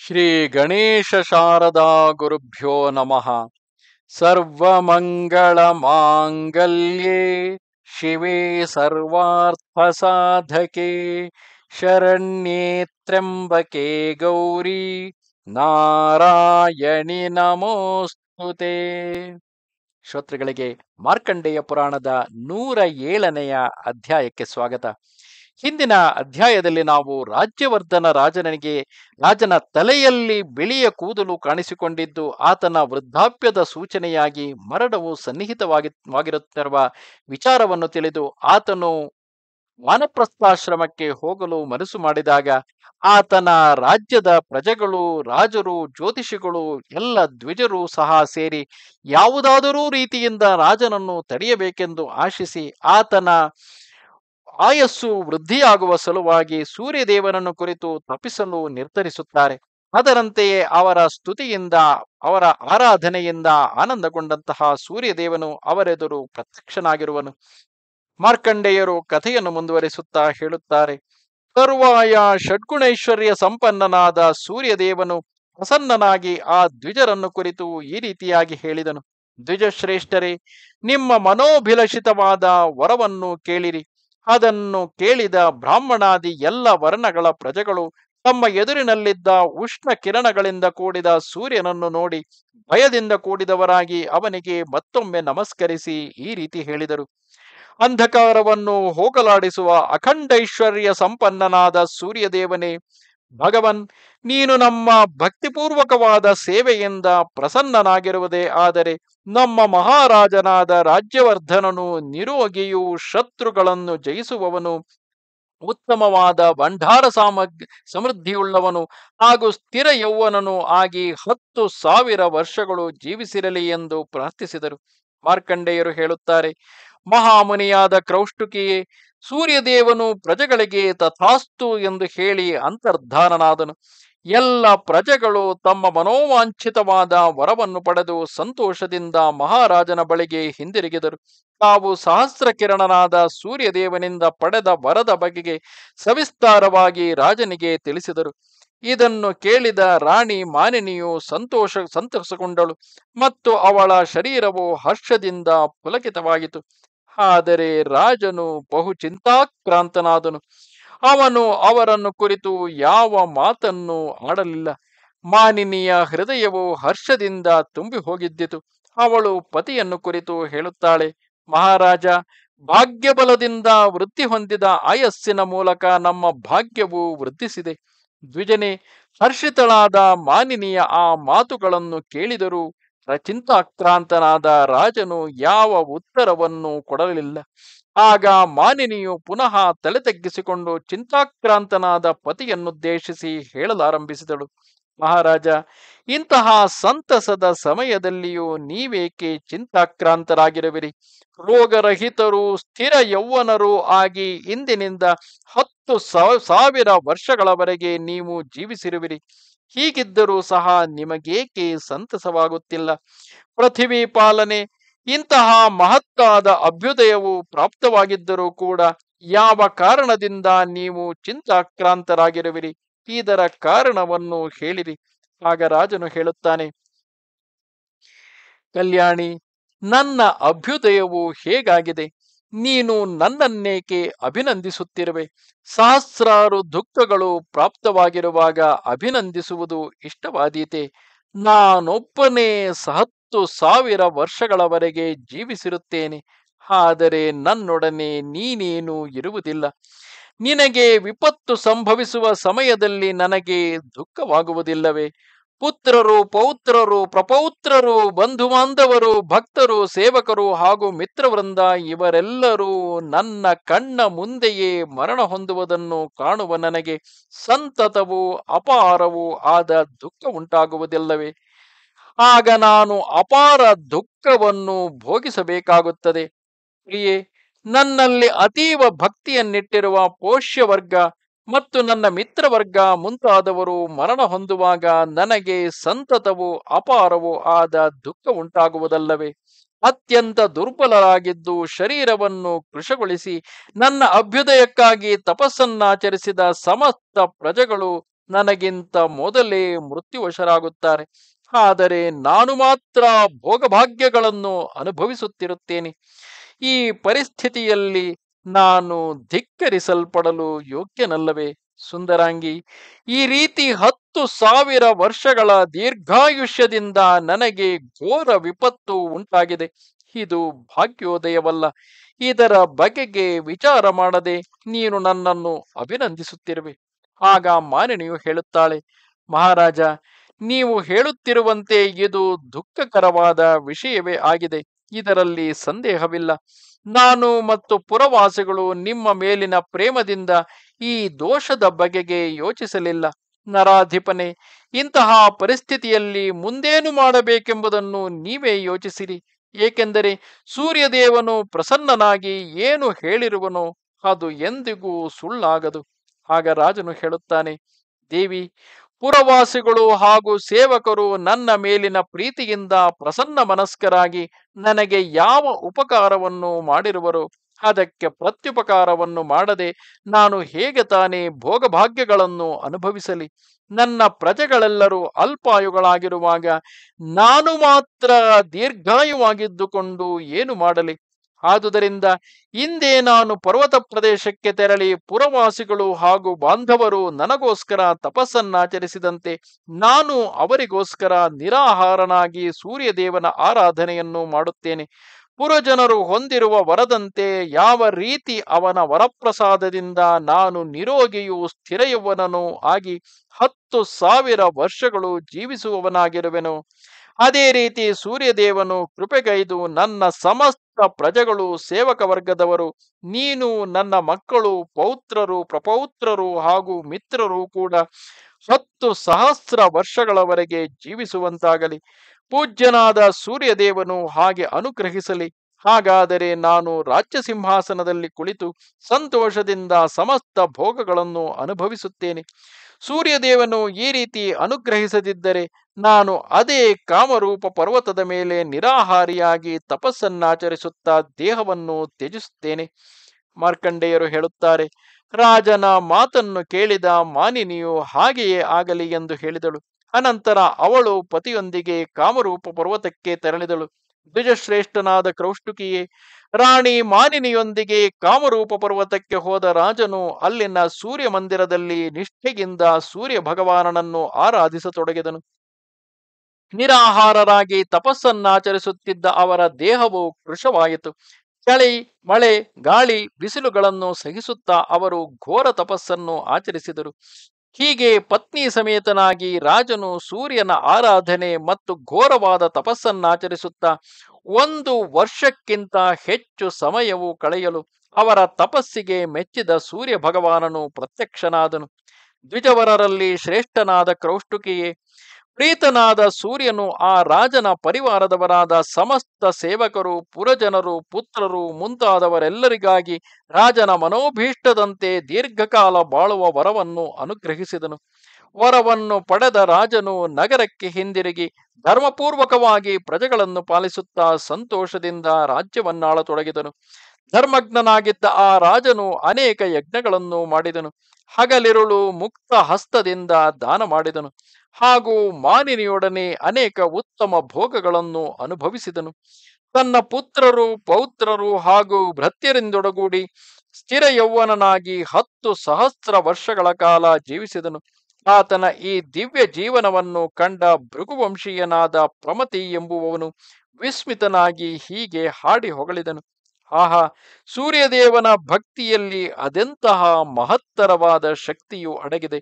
ಶ್ರೀ ಗಣೇಶ ಶಾರದಾ ಗುರುಭ್ಯೋ ನಮಃ ಸರ್ವಮಂಗಳ ಮಾಂಗಲ್ಯೆ ಶಿವೆ ಸರ್ವಾರ್ಥ ಸಾಧಕೆ ಶರಣ್ಯೇ ಗೌರಿ ನಾರಾಯಣಿ ನಮೋಸ್ತುತೆ ಶ್ರೋತೃಗಳಿಗೆ ಮಾರ್ಕಂಡೇಯ ಪುರಾಣದ ನೂರ ಏಳನೆಯ ಅಧ್ಯಾಯಕ್ಕೆ ಸ್ವಾಗತ ಹಿಂದಿನ ಅಧ್ಯಾಯದಲ್ಲಿ ನಾವು ರಾಜ್ಯವರ್ಧನ ರಾಜನಿಗೆ ರಾಜನ ತಲೆಯಲ್ಲಿ ಬಿಳಿಯ ಕೂದಲು ಕಾಣಿಸಿಕೊಂಡಿದ್ದು ಆತನ ವೃದ್ಧಾಪ್ಯದ ಸೂಚನೆಯಾಗಿ ಮರಡವು ಸನ್ನಿಹಿತವಾಗಿರುತ್ತಿರುವ ವಿಚಾರವನ್ನು ತಿಳಿದು ಆತನು ವಾನಪ್ರಸ್ಥಾಶ್ರಮಕ್ಕೆ ಹೋಗಲು ಮನಸ್ಸು ಮಾಡಿದಾಗ ಆತನ ರಾಜ್ಯದ ಪ್ರಜೆಗಳು ರಾಜರು ಜ್ಯೋತಿಷಿಗಳು ಎಲ್ಲ ದ್ವಿಜರು ಸಹ ಸೇರಿ ಯಾವುದಾದರೂ ರೀತಿಯಿಂದ ರಾಜನನ್ನು ತಡೆಯಬೇಕೆಂದು ಆಶಿಸಿ ಆತನ ಆಯಸ್ಸು ವೃದ್ಧಿಯಾಗುವ ಸಲುವಾಗಿ ಸೂರ್ಯದೇವನನ್ನು ಕುರಿತು ತಪ್ಪಿಸಲು ನಿರ್ಧರಿಸುತ್ತಾರೆ ಅದರಂತೆಯೇ ಅವರ ಸ್ತುತಿಯಿಂದ ಅವರ ಆರಾಧನೆಯಿಂದ ಆನಂದಗೊಂಡಂತಹ ಸೂರ್ಯದೇವನು ಅವರೆದುರು ಪ್ರತ್ಯಕ್ಷನಾಗಿರುವನು ಮಾರ್ಕಂಡೇಯರು ಕಥೆಯನ್ನು ಮುಂದುವರಿಸುತ್ತಾ ಹೇಳುತ್ತಾರೆ ತರುವಾಯ ಷಡ್ಗುಣೈಶ್ವರ್ಯ ಸಂಪನ್ನನಾದ ಸೂರ್ಯದೇವನು ಪ್ರಸನ್ನನಾಗಿ ಆ ದ್ವಿಜರನ್ನು ಕುರಿತು ಈ ರೀತಿಯಾಗಿ ಹೇಳಿದನು ದ್ವಿಜಶ್ರೇಷ್ಠರೇ ನಿಮ್ಮ ಮನೋಭಿಲಷಿತವಾದ ವರವನ್ನು ಕೇಳಿರಿ ಅದನ್ನು ಕೇಳಿದ ಬ್ರಾಹ್ಮಣಾದಿ ಎಲ್ಲ ವರ್ಣಗಳ ಪ್ರಜೆಗಳು ತಮ್ಮ ಎದುರಿನಲ್ಲಿದ್ದ ಉಷ್ಣ ಕಿರಣಗಳಿಂದ ಕೂಡಿದ ಸೂರ್ಯನನ್ನು ನೋಡಿ ಭಯದಿಂದ ಕೂಡಿದವರಾಗಿ ಅವನಿಗೆ ಮತ್ತೊಮ್ಮೆ ನಮಸ್ಕರಿಸಿ ಈ ರೀತಿ ಹೇಳಿದರು ಅಂಧಕಾರವನ್ನು ಹೋಗಲಾಡಿಸುವ ಅಖಂಡೈಶ್ವರ್ಯ ಸಂಪನ್ನನಾದ ಸೂರ್ಯದೇವನೇ ಭಗವನ್ ನೀನು ನಮ್ಮ ಭಕ್ತಿಪೂರ್ವಕವಾದ ಸೇವೆಯಿಂದ ಪ್ರಸನ್ನನಾಗಿರುವುದೇ ಆದರೆ ನಮ್ಮ ಮಹಾರಾಜನಾದ ರಾಜ್ಯವರ್ಧನನು ನಿರೋಗಿಯು ಶತ್ರುಗಳನ್ನು ಜಯಿಸುವವನು ಉತ್ತಮವಾದ ಭಂಡಾರ ಸಾಮಗ್ ಸಮೃದ್ಧಿಯುಳ್ಳವನು ಹಾಗೂ ಸ್ಥಿರ ಯೌವನನು ಆಗಿ ಹತ್ತು ಸಾವಿರ ವರ್ಷಗಳು ಜೀವಿಸಿರಲಿ ಎಂದು ಪ್ರಾರ್ಥಿಸಿದರು ಮಾರ್ಕಂಡೇಯರು ಹೇಳುತ್ತಾರೆ ಮಹಾಮುನಿಯಾದ ಕ್ರೌಷ್ಟುಕಿಯೇ ಸೂರ್ಯದೇವನು ಪ್ರಜೆಗಳಿಗೆ ತಥಾಸ್ತು ಎಂದು ಹೇಳಿ ಅಂತರ್ಧಾನನಾದನು ಎಲ್ಲ ಪ್ರಜೆಗಳು ತಮ್ಮ ಮನೋವಾಂಛಿತವಾದ ವರವನ್ನು ಪಡೆದು ಸಂತೋಷದಿಂದ ಮಹಾರಾಜನ ಬಳಿಗೆ ಹಿಂದಿರುಗಿದರು ತಾವು ಸಹಸ್ರ ಕಿರಣನಾದ ಸೂರ್ಯದೇವನಿಂದ ಪಡೆದ ವರದ ಬಗೆಗೆ ಸವಿಸ್ತಾರವಾಗಿ ರಾಜನಿಗೆ ತಿಳಿಸಿದರು ಇದನ್ನು ಕೇಳಿದ ರಾಣಿ ಮಾನಿನಿಯು ಸಂತೋಷ ಸಂತಸಗೊಂಡಳು ಮತ್ತು ಅವಳ ಶರೀರವು ಹರ್ಷದಿಂದ ಪುಲಕಿತವಾಯಿತು ಆದರೆ ರಾಜನು ಬಹು ಚಿಂತಾಕ್ರಾಂತನಾದನು ಅವನು ಅವರನ್ನು ಕುರಿತು ಯಾವ ಮಾತನ್ನು ಆಡಲಿಲ್ಲ ಮಾನಿನಿಯ ಹೃದಯವು ಹರ್ಷದಿಂದ ತುಂಬಿ ಹೋಗಿದ್ದಿತು ಅವಳು ಪತಿಯನ್ನು ಕುರಿತು ಹೇಳುತ್ತಾಳೆ ಮಹಾರಾಜ ಭಾಗ್ಯಬಲದಿಂದ ವೃದ್ಧಿ ಹೊಂದಿದ ಆಯಸ್ಸಿನ ಮೂಲಕ ನಮ್ಮ ಭಾಗ್ಯವು ವೃದ್ಧಿಸಿದೆ ದ್ವಿಜನೆ ಹರ್ಷಿತಳಾದ ಮಾನಿನಿಯ ಆ ಮಾತುಗಳನ್ನು ಕೇಳಿದರು ಚಿಂತಾಕ್ರಾಂತನಾದ ರಾಜನು ಯಾವ ಉತ್ತರವನ್ನು ಕೊಡಲಿಲ್ಲ ಆಗ ಮಾನಿನಿಯು ಪುನಃ ತಲೆ ತಗ್ಗಿಸಿಕೊಂಡು ಚಿಂತಾಕ್ರಾಂತನಾದ ಪತಿಯನ್ನುದ್ದೇಶಿಸಿ ಹೇಳಲಾರಂಭಿಸಿದಳು ಮಹಾರಾಜ ಇಂತಹ ಸಂತಸದ ಸಮಯದಲ್ಲಿಯೂ ನೀವೇಕೆ ಚಿಂತಾಕ್ರಾಂತರಾಗಿರುವಿರಿ ರೋಗರಹಿತರು ಸ್ಥಿರ ಯೌವನರು ಆಗಿ ಇಂದಿನಿಂದ ಹತ್ತು ಸಾವಿರ ವರ್ಷಗಳವರೆಗೆ ನೀವು ಜೀವಿಸಿರುವಿರಿ ಹೀಗಿದ್ದರೂ ಸಹ ನಿಮಗೇಕೆ ಸಂತಸವಾಗುತ್ತಿಲ್ಲ ಪೃಥಿವಿ ಪಾಲನೆ ಇಂತಹ ಮಹತ್ತಾದ ಅಭ್ಯುದಯವು ಪ್ರಾಪ್ತವಾಗಿದ್ದರೂ ಕೂಡ ಯಾವ ಕಾರಣದಿಂದ ನೀವು ಚಿಂತಾಕ್ರಾಂತರಾಗಿರುವಿರಿ ಇದರ ಕಾರಣವನ್ನು ಹೇಳಿರಿ ಆಗ ರಾಜನು ಹೇಳುತ್ತಾನೆ ಕಲ್ಯಾಣಿ ನನ್ನ ಅಭ್ಯುದಯವು ಹೇಗಾಗಿದೆ ನೀನು ನನ್ನನ್ನೇಕೆ ಅಭಿನಂದಿಸುತ್ತಿರುವೆ ಸಹಸ್ರಾರು ದುಃಖಗಳು ಪ್ರಾಪ್ತವಾಗಿರುವಾಗ ಅಭಿನಂದಿಸುವುದು ಇಷ್ಟವಾದೀತೆ ನಾನೊಬ್ಬನೇ ಸಹತ್ತು ಸಾವಿರ ವರ್ಷಗಳವರೆಗೆ ಜೀವಿಸಿರುತ್ತೇನೆ ಆದರೆ ನನ್ನೊಡನೆ ನೀನೇನು ಇರುವುದಿಲ್ಲ ನಿನಗೆ ವಿಪತ್ತು ಸಂಭವಿಸುವ ಸಮಯದಲ್ಲಿ ನನಗೆ ದುಃಖವಾಗುವುದಿಲ್ಲವೇ ಪುತ್ರರು ಪೌತ್ರರು ಪ್ರಪೌತ್ರರು ಬಂಧು ಬಾಂಧವರು ಭಕ್ತರು ಸೇವಕರು ಹಾಗೂ ಮಿತ್ರವೃಂದ ಇವರೆಲ್ಲರೂ ನನ್ನ ಕಣ್ಣ ಮುಂದೆಯೇ ಮರಣ ಹೊಂದುವುದನ್ನು ಕಾಣುವ ನನಗೆ ಸಂತತವೂ ಅಪಾರವೂ ಆದ ದುಃಖ ಉಂಟಾಗುವುದಿಲ್ಲವೇ ಆಗ ನಾನು ಅಪಾರ ದುಃಖವನ್ನು ಭೋಗಿಸಬೇಕಾಗುತ್ತದೆ ಪ್ರಿಯೇ ನನ್ನಲ್ಲಿ ಅತೀವ ಭಕ್ತಿಯನ್ನಿಟ್ಟಿರುವ ಪೋಷ್ಯವರ್ಗ ಮತ್ತು ನನ್ನ ಮಿತ್ರವರ್ಗ ಮುಂತಾದವರು ಮರಣ ಹೊಂದುವಾಗ ನನಗೆ ಸಂತತವೂ ಅಪಾರವೂ ಆದ ದುಃಖ ಉಂಟಾಗುವುದಲ್ಲವೇ ಅತ್ಯಂತ ದುರ್ಬಲರಾಗಿದ್ದು ಶರೀರವನ್ನು ಕೃಶಗೊಳಿಸಿ ನನ್ನ ಅಭ್ಯುದಯಕ್ಕಾಗಿ ತಪಸ್ಸನ್ನಾಚರಿಸಿದ ಸಮಸ್ತ ಪ್ರಜೆಗಳು ನನಗಿಂತ ಮೊದಲೇ ಮೃತ್ಯುವಶರಾಗುತ್ತಾರೆ ಆದರೆ ನಾನು ಮಾತ್ರ ಭೋಗಭಾಗ್ಯಗಳನ್ನು ಅನುಭವಿಸುತ್ತಿರುತ್ತೇನೆ ಈ ಪರಿಸ್ಥಿತಿಯಲ್ಲಿ ನಾನು ಧಿಕ್ಕರಿಸಲ್ಪಡಲು ಯೋಗ್ಯನಲ್ಲವೇ ಸುಂದರಾಂಗಿ ಈ ರೀತಿ ಹತ್ತು ಸಾವಿರ ವರ್ಷಗಳ ದೀರ್ಘಾಯುಷ್ಯದಿಂದ ನನಗೆ ಘೋರ ವಿಪತ್ತು ಉಂಟಾಗಿದೆ ಇದು ಭಾಗ್ಯೋದಯವಲ್ಲ ಇದರ ಬಗೆಗೆ ವಿಚಾರ ಮಾಡದೆ ನೀನು ನನ್ನನ್ನು ಅಭಿನಂದಿಸುತ್ತಿರುವೆ ಆಗ ಮಾನಿನಿಯು ಹೇಳುತ್ತಾಳೆ ಮಹಾರಾಜ ನೀವು ಹೇಳುತ್ತಿರುವಂತೆ ಇದು ದುಃಖಕರವಾದ ವಿಷಯವೇ ಆಗಿದೆ ಇದರಲ್ಲಿ ಸಂದೇಹವಿಲ್ಲ ನಾನು ಮತ್ತು ಪುರವಾಸಿಗಳು ನಿಮ್ಮ ಮೇಲಿನ ಪ್ರೇಮದಿಂದ ಈ ದೋಷದ ಬಗೆಗೆ ಯೋಚಿಸಲಿಲ್ಲ ನರಾಧಿಪನೆ ಇಂತಹ ಪರಿಸ್ಥಿತಿಯಲ್ಲಿ ಮುಂದೇನು ಮಾಡಬೇಕೆಂಬುದನ್ನು ನೀವೇ ಯೋಚಿಸಿರಿ ಏಕೆಂದರೆ ಸೂರ್ಯದೇವನು ಪ್ರಸನ್ನನಾಗಿ ಏನು ಹೇಳಿರುವನೋ ಅದು ಎಂದಿಗೂ ಸುಳ್ಳಾಗದು ಆಗ ರಾಜನು ಹೇಳುತ್ತಾನೆ ದೇವಿ ಪುರವಾಸಿಗಳು ಹಾಗೂ ಸೇವಕರು ನನ್ನ ಮೇಲಿನ ಪ್ರೀತಿಯಿಂದ ಪ್ರಸನ್ನ ಮನಸ್ಕರಾಗಿ ನನಗೆ ಯಾವ ಉಪಕಾರವನ್ನು ಮಾಡಿರುವರು ಅದಕ್ಕೆ ಪ್ರತ್ಯುಪಕಾರವನ್ನು ಮಾಡದೆ ನಾನು ಹೇಗೆ ತಾನೇ ಭೋಗಭಾಗ್ಯಗಳನ್ನು ಅನುಭವಿಸಲಿ ನನ್ನ ಪ್ರಜೆಗಳೆಲ್ಲರೂ ಅಲ್ಪಾಯುಗಳಾಗಿರುವಾಗ ನಾನು ಮಾತ್ರ ದೀರ್ಘಾಯುವಾಗಿದ್ದುಕೊಂಡು ಏನು ಮಾಡಲಿ ಆದುದರಿಂದ ಹಿಂದೆ ನಾನು ಪರ್ವತ ಪ್ರದೇಶಕ್ಕೆ ತೆರಳಿ ಪುರವಾಸಿಗಳು ಹಾಗೂ ಬಾಂಧವರು ನನಗೋಸ್ಕರ ತಪಸ್ಸನ್ನಾಚರಿಸಿದಂತೆ ನಾನು ಅವರಿಗೋಸ್ಕರ ನಿರಾಹಾರನಾಗಿ ಸೂರ್ಯದೇವನ ಆರಾಧನೆಯನ್ನು ಮಾಡುತ್ತೇನೆ ಪುರಜನರು ಹೊಂದಿರುವ ವರದಂತೆ ಯಾವ ರೀತಿ ಅವನ ವರಪ್ರಸಾದದಿಂದ ನಾನು ನಿರೋಗಿಯು ಸ್ಥಿರಯುವನನು ಆಗಿ ಹತ್ತು ಸಾವಿರ ವರ್ಷಗಳು ಜೀವಿಸುವವನಾಗಿರುವೆನು ಅದೇ ರೀತಿ ಸೂರ್ಯದೇವನು ಕೃಪೆಗೈದು ನನ್ನ ಸಮಸ್ತ ಪ್ರಜೆಗಳು ಸೇವಕ ವರ್ಗದವರು ನೀನು ನನ್ನ ಮಕ್ಕಳು ಪೌತ್ರರು ಪ್ರಪೌತ್ರರು ಹಾಗೂ ಮಿತ್ರರು ಕೂಡ ಹತ್ತು ಸಹಸ್ರ ವರ್ಷಗಳವರೆಗೆ ಜೀವಿಸುವಂತಾಗಲಿ ಪೂಜ್ಯನಾದ ಸೂರ್ಯದೇವನು ಹಾಗೆ ಅನುಗ್ರಹಿಸಲಿ ಹಾಗಾದರೆ ನಾನು ರಾಜ್ಯ ಸಿಂಹಾಸನದಲ್ಲಿ ಕುಳಿತು ಸಂತೋಷದಿಂದ ಸಮಸ್ತ ಭೋಗಗಳನ್ನು ಅನುಭವಿಸುತ್ತೇನೆ ಸೂರ್ಯದೇವನು ಈ ರೀತಿ ಅನುಗ್ರಹಿಸದಿದ್ದರೆ ನಾನು ಅದೇ ಕಾಮರೂಪ ಪರ್ವತದ ಮೇಲೆ ನಿರಾಹಾರಿಯಾಗಿ ತಪಸ್ಸನ್ನಾಚರಿಸುತ್ತಾ ದೇಹವನ್ನು ತ್ಯಜಿಸುತ್ತೇನೆ ಮಾರ್ಕಂಡೆಯರು ಹೇಳುತ್ತಾರೆ ರಾಜನ ಮಾತನ್ನು ಕೇಳಿದ ಮಾನಿನಿಯು ಹಾಗೆಯೇ ಆಗಲಿ ಎಂದು ಹೇಳಿದಳು ಅನಂತರ ಅವಳು ಪತಿಯೊಂದಿಗೆ ಕಾಮರೂಪ ಪರ್ವತಕ್ಕೆ ತೆರಳಿದಳು ದ್ವಿಜಶ್ರೇಷ್ಠನಾದ ಕ್ರೌಷ್ಟುಕಿಯೇ ರಾಣಿ ಮಾನಿನಿಯೊಂದಿಗೆ ಕಾಮರೂಪ ಪರ್ವತಕ್ಕೆ ಹೋದ ರಾಜನು ಅಲ್ಲಿನ ಸೂರ್ಯ ಮಂದಿರದಲ್ಲಿ ನಿಷ್ಠೆಗಿಂದ ಸೂರ್ಯ ಭಗವಾನನನ್ನು ಆರಾಧಿಸತೊಡಗಿದನು ನಿರಾಹಾರರಾಗಿ ತಪಸ್ಸನ್ನಾಚರಿಸುತ್ತಿದ್ದ ಅವರ ದೇಹವು ಕೃಶವಾಯಿತು ಚಳಿ ಮಳೆ ಗಾಳಿ ಬಿಸಿಲುಗಳನ್ನು ಸಹಿಸುತ್ತಾ ಅವರು ಘೋರ ತಪಸ್ಸನ್ನು ಆಚರಿಸಿದರು ಹೀಗೆ ಪತ್ನಿ ಸಮೇತನಾಗಿ ರಾಜನು ಸೂರ್ಯನ ಆರಾಧನೆ ಮತ್ತು ಘೋರವಾದ ತಪಸ್ಸನ್ನಾಚರಿಸುತ್ತಾ ಒಂದು ವರ್ಷಕ್ಕಿಂತ ಹೆಚ್ಚು ಸಮಯವು ಕಳೆಯಲು ಅವರ ತಪಸ್ಸಿಗೆ ಮೆಚ್ಚಿದ ಸೂರ್ಯ ಭಗವಾನನು ಪ್ರತ್ಯಕ್ಷನಾದನು ದ್ವಿಜವರರಲ್ಲಿ ಶ್ರೇಷ್ಠನಾದ ಕ್ರೌಷ್ಟುಕಿಯೇ ಪ್ರೀತನಾದ ಸೂರ್ಯನು ಆ ರಾಜನ ಪರಿವಾರದವರಾದ ಸಮಸ್ತ ಸೇವಕರು ಪುರಜನರು ಪುತ್ರರು ಮುಂತಾದವರೆಲ್ಲರಿಗಾಗಿ ರಾಜನ ಮನೋಭೀಷ್ಟದಂತೆ ದೀರ್ಘಕಾಲ ಬಾಳುವ ವರವನ್ನು ಅನುಗ್ರಹಿಸಿದನು ವರವನ್ನು ಪಡೆದ ರಾಜನು ನಗರಕ್ಕೆ ಹಿಂದಿರುಗಿ ಧರ್ಮಪೂರ್ವಕವಾಗಿ ಪ್ರಜೆಗಳನ್ನು ಪಾಲಿಸುತ್ತಾ ಸಂತೋಷದಿಂದ ರಾಜ್ಯವನ್ನಾಳತೊಡಗಿದನು ಧರ್ಮಜ್ಞನಾಗಿದ್ದ ಆ ರಾಜನು ಅನೇಕ ಯಜ್ಞಗಳನ್ನು ಮಾಡಿದನು ಹಗಲಿರುಳು ಮುಕ್ತ ಹಸ್ತದಿಂದ ದಾನ ಮಾಡಿದನು ಹಾಗೂ ಮಾನಿನಿಯೊಡನೆ ಅನೇಕ ಉತ್ತಮ ಭೋಗಗಳನ್ನು ಅನುಭವಿಸಿದನು ತನ್ನ ಪುತ್ರರು ಪೌತ್ರರು ಹಾಗೂ ಭೃತ್ಯರಿಂದೊಡಗೂಡಿ ಸ್ಥಿರ ಯೌವನನಾಗಿ ಹತ್ತು ಸಹಸ್ರ ವರ್ಷಗಳ ಕಾಲ ಜೀವಿಸಿದನು ಆತನ ಈ ದಿವ್ಯ ಜೀವನವನ್ನು ಕಂಡ ಭೃಗುವಂಶೀಯನಾದ ಪ್ರಮತಿ ಎಂಬುವವನು ವಿಸ್ಮಿತನಾಗಿ ಹೀಗೆ ಹಾಡಿ ಹೊಗಳಿದನು ಆಹಾ ಸೂರ್ಯದೇವನ ಭಕ್ತಿಯಲ್ಲಿ ಅದೆಂತಹ ಮಹತ್ತರವಾದ ಶಕ್ತಿಯು ಅಡಗಿದೆ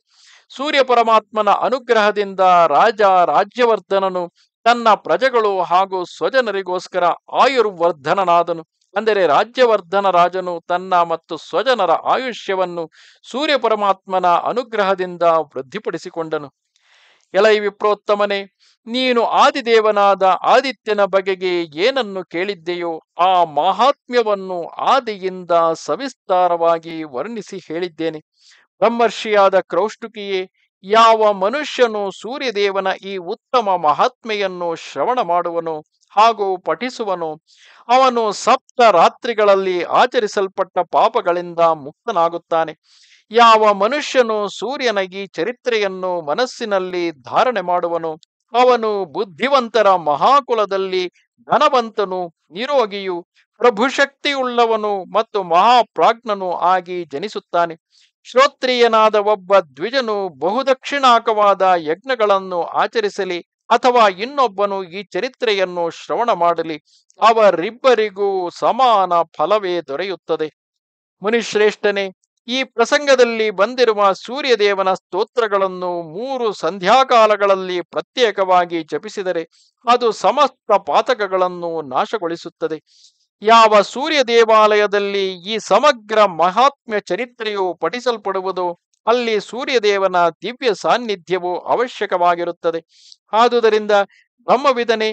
ಸೂರ್ಯ ಪರಮಾತ್ಮನ ಅನುಗ್ರಹದಿಂದ ರಾಜ ರಾಜ್ಯವರ್ಧನನು ತನ್ನ ಪ್ರಜೆಗಳು ಹಾಗೂ ಸ್ವಜನರಿಗೋಸ್ಕರ ಆಯುರ್ವರ್ಧನನಾದನು ಅಂದರೆ ರಾಜ್ಯವರ್ಧನ ರಾಜನು ತನ್ನ ಮತ್ತು ಸ್ವಜನರ ಆಯುಷ್ಯವನ್ನು ಸೂರ್ಯ ಪರಮಾತ್ಮನ ಅನುಗ್ರಹದಿಂದ ವೃದ್ಧಿಪಡಿಸಿಕೊಂಡನು ಎಲೈ ವಿಪ್ರೋತ್ತಮನೇ ನೀನು ಆದಿದೇವನಾದ ಆದಿತ್ಯನ ಬಗೆಗೆ ಏನನ್ನು ಕೇಳಿದ್ದೆಯೋ ಆ ಮಹಾತ್ಮ್ಯವನ್ನು ಆದಿಯಿಂದ ಸವಿಸ್ತಾರವಾಗಿ ವರ್ಣಿಸಿ ಹೇಳಿದ್ದೇನೆ ಬ್ರಹ್ಮರ್ಷಿಯಾದ ಕ್ರೌಷ್ಟುಕಿಯೇ ಯಾವ ಮನುಷ್ಯನು ಸೂರ್ಯದೇವನ ಈ ಉತ್ತಮ ಮಹಾತ್ಮೆಯನ್ನು ಶ್ರವಣ ಮಾಡುವನು ಹಾಗೂ ಪಠಿಸುವನು ಅವನು ಸಪ್ತ ರಾತ್ರಿಗಳಲ್ಲಿ ಆಚರಿಸಲ್ಪಟ್ಟ ಪಾಪಗಳಿಂದ ಮುಕ್ತನಾಗುತ್ತಾನೆ ಯಾವ ಮನುಷ್ಯನು ಸೂರ್ಯನಗಿ ಚರಿತ್ರೆಯನ್ನು ಮನಸ್ಸಿನಲ್ಲಿ ಧಾರಣೆ ಮಾಡುವನು ಅವನು ಬುದ್ಧಿವಂತರ ಮಹಾಕುಲದಲ್ಲಿ ಧನವಂತನು ನಿರೋಗಿಯು ಪ್ರಭುಶಕ್ತಿಯುಳ್ಳವನು ಮತ್ತು ಮಹಾಪ್ರಾಜ್ಞನು ಆಗಿ ಜನಿಸುತ್ತಾನೆ ಶ್ರೋತ್ರಿಯನಾದ ಒಬ್ಬ ದ್ವಿಜನು ಬಹುದಕ್ಷಿಣಾಕವಾದ ಯಜ್ಞಗಳನ್ನು ಆಚರಿಸಲಿ ಅಥವಾ ಇನ್ನೊಬ್ಬನು ಈ ಚರಿತ್ರೆಯನ್ನು ಶ್ರವಣ ಮಾಡಲಿ ಅವರಿಬ್ಬರಿಗೂ ಸಮಾನ ಫಲವೇ ದೊರೆಯುತ್ತದೆ ಮುನಿಶ್ರೇಷ್ಠನೇ ಈ ಪ್ರಸಂಗದಲ್ಲಿ ಬಂದಿರುವ ಸೂರ್ಯದೇವನ ಸ್ತೋತ್ರಗಳನ್ನು ಮೂರು ಸಂಧ್ಯಾಕಾಲಗಳಲ್ಲಿ ಪ್ರತ್ಯೇಕವಾಗಿ ಜಪಿಸಿದರೆ ಅದು ಸಮಸ್ತ ಪಾತಕಗಳನ್ನು ನಾಶಗೊಳಿಸುತ್ತದೆ ಯಾವ ಸೂರ್ಯ ದೇವಾಲಯದಲ್ಲಿ ಈ ಸಮಗ್ರ ಮಹಾತ್ಮ್ಯ ಚರಿತ್ರೆಯು ಪಠಿಸಲ್ಪಡುವುದೋ ಅಲ್ಲಿ ಸೂರ್ಯದೇವನ ದಿವ್ಯ ಸಾನ್ನಿಧ್ಯವು ಅವಶ್ಯಕವಾಗಿರುತ್ತದೆ ಆದುದರಿಂದ ಬ್ರಹ್ಮವಿದನೆ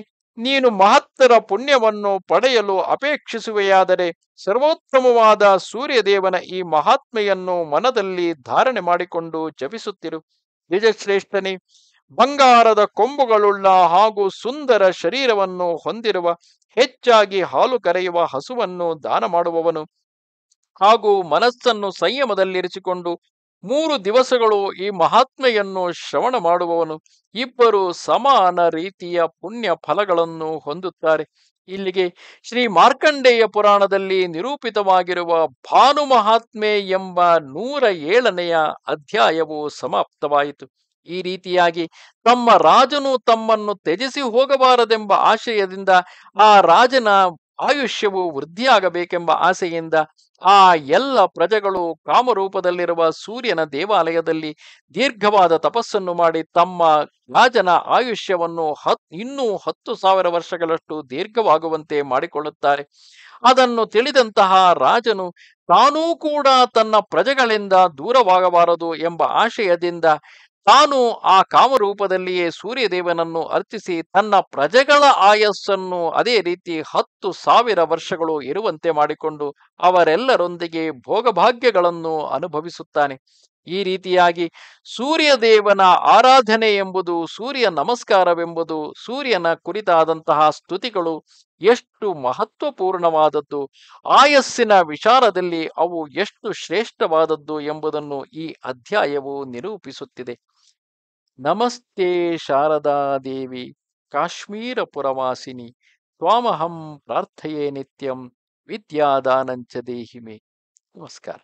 ನೀನು ಮಹತ್ತರ ಪುಣ್ಯವನ್ನು ಪಡೆಯಲು ಅಪೇಕ್ಷಿಸುವೆಯಾದರೆ ಸರ್ವೋತ್ತಮವಾದ ಸೂರ್ಯದೇವನ ಈ ಮಹಾತ್ಮೆಯನ್ನು ಮನದಲ್ಲಿ ಧಾರಣೆ ಮಾಡಿಕೊಂಡು ಜಪಿಸುತ್ತಿರು ನಿಜಶ್ರೇಷ್ಠನೇ ಬಂಗಾರದ ಕೊಂಬುಗಳುಳ್ಳ ಹಾಗೂ ಸುಂದರ ಶರೀರವನ್ನು ಹೊಂದಿರುವ ಹೆಚ್ಚಾಗಿ ಹಾಲು ಕರೆಯುವ ಹಸುವನ್ನು ದಾನ ಮಾಡುವವನು ಹಾಗೂ ಮನಸ್ಸನ್ನು ಸಂಯಮದಲ್ಲಿರಿಸಿಕೊಂಡು ಮೂರು ದಿವಸಗಳು ಈ ಮಹಾತ್ಮೆಯನ್ನು ಶ್ರವಣ ಮಾಡುವವನು ಇಬ್ಬರು ಸಮಾನ ರೀತಿಯ ಪುಣ್ಯ ಫಲಗಳನ್ನು ಹೊಂದುತ್ತಾರೆ ಇಲ್ಲಿಗೆ ಶ್ರೀ ಮಾರ್ಕಂಡೇಯ ಪುರಾಣದಲ್ಲಿ ನಿರೂಪಿತವಾಗಿರುವ ಭಾನು ಮಹಾತ್ಮೆ ಎಂಬ ನೂರ ಏಳನೆಯ ಅಧ್ಯಾಯವು ಸಮಾಪ್ತವಾಯಿತು ಈ ರೀತಿಯಾಗಿ ತಮ್ಮ ರಾಜನು ತಮ್ಮನ್ನು ತ್ಯಜಿಸಿ ಹೋಗಬಾರದೆಂಬ ಆಶಯದಿಂದ ಆ ರಾಜನ ಆಯುಷ್ಯವು ವೃದ್ಧಿಯಾಗಬೇಕೆಂಬ ಆಸೆಯಿಂದ ಆ ಎಲ್ಲ ಪ್ರಜೆಗಳು ಕಾಮರೂಪದಲ್ಲಿರುವ ಸೂರ್ಯನ ದೇವಾಲಯದಲ್ಲಿ ದೀರ್ಘವಾದ ತಪಸ್ಸನ್ನು ಮಾಡಿ ತಮ್ಮ ರಾಜನ ಆಯುಷ್ಯವನ್ನು ಹತ್ ಇನ್ನೂ ಹತ್ತು ಸಾವಿರ ವರ್ಷಗಳಷ್ಟು ದೀರ್ಘವಾಗುವಂತೆ ಮಾಡಿಕೊಳ್ಳುತ್ತಾರೆ ಅದನ್ನು ತಿಳಿದಂತಹ ರಾಜನು ತಾನೂ ಕೂಡ ತನ್ನ ಪ್ರಜೆಗಳಿಂದ ದೂರವಾಗಬಾರದು ಎಂಬ ಆಶಯದಿಂದ ತಾನು ಆ ಕಾಮರೂಪದಲ್ಲಿಯೇ ಸೂರ್ಯದೇವನನ್ನು ಅರ್ಚಿಸಿ ತನ್ನ ಪ್ರಜೆಗಳ ಆಯಸ್ಸನ್ನು ಅದೇ ರೀತಿ ಹತ್ತು ಸಾವಿರ ವರ್ಷಗಳು ಇರುವಂತೆ ಮಾಡಿಕೊಂಡು ಅವರೆಲ್ಲರೊಂದಿಗೆ ಭೋಗಭಾಗ್ಯಗಳನ್ನು ಅನುಭವಿಸುತ್ತಾನೆ ಈ ರೀತಿಯಾಗಿ ಸೂರ್ಯದೇವನ ಆರಾಧನೆ ಎಂಬುದು ಸೂರ್ಯ ನಮಸ್ಕಾರವೆಂಬುದು ಸೂರ್ಯನ ಕುರಿತಾದಂತಹ ಸ್ತುತಿಗಳು ಎಷ್ಟು ಮಹತ್ವಪೂರ್ಣವಾದದ್ದು ಆಯಸ್ಸಿನ ವಿಚಾರದಲ್ಲಿ ಅವು ಎಷ್ಟು ಶ್ರೇಷ್ಠವಾದದ್ದು ಎಂಬುದನ್ನು ಈ ಅಧ್ಯಾಯವು ನಿರೂಪಿಸುತ್ತಿದೆ ನಮಸ್ತೆ ಶಾರದಾದೇವಿ ಕಾಶ್ಮೀರ ಪುರವಾಸಿನಿ ತ್ವಾಮಹಂ ಪ್ರಾರ್ಥೆಯೇ ನಿತ್ಯಂ ವಿದ್ಯಾದಾನಂಚ ದೇಹಿಮೆ ನಮಸ್ಕಾರ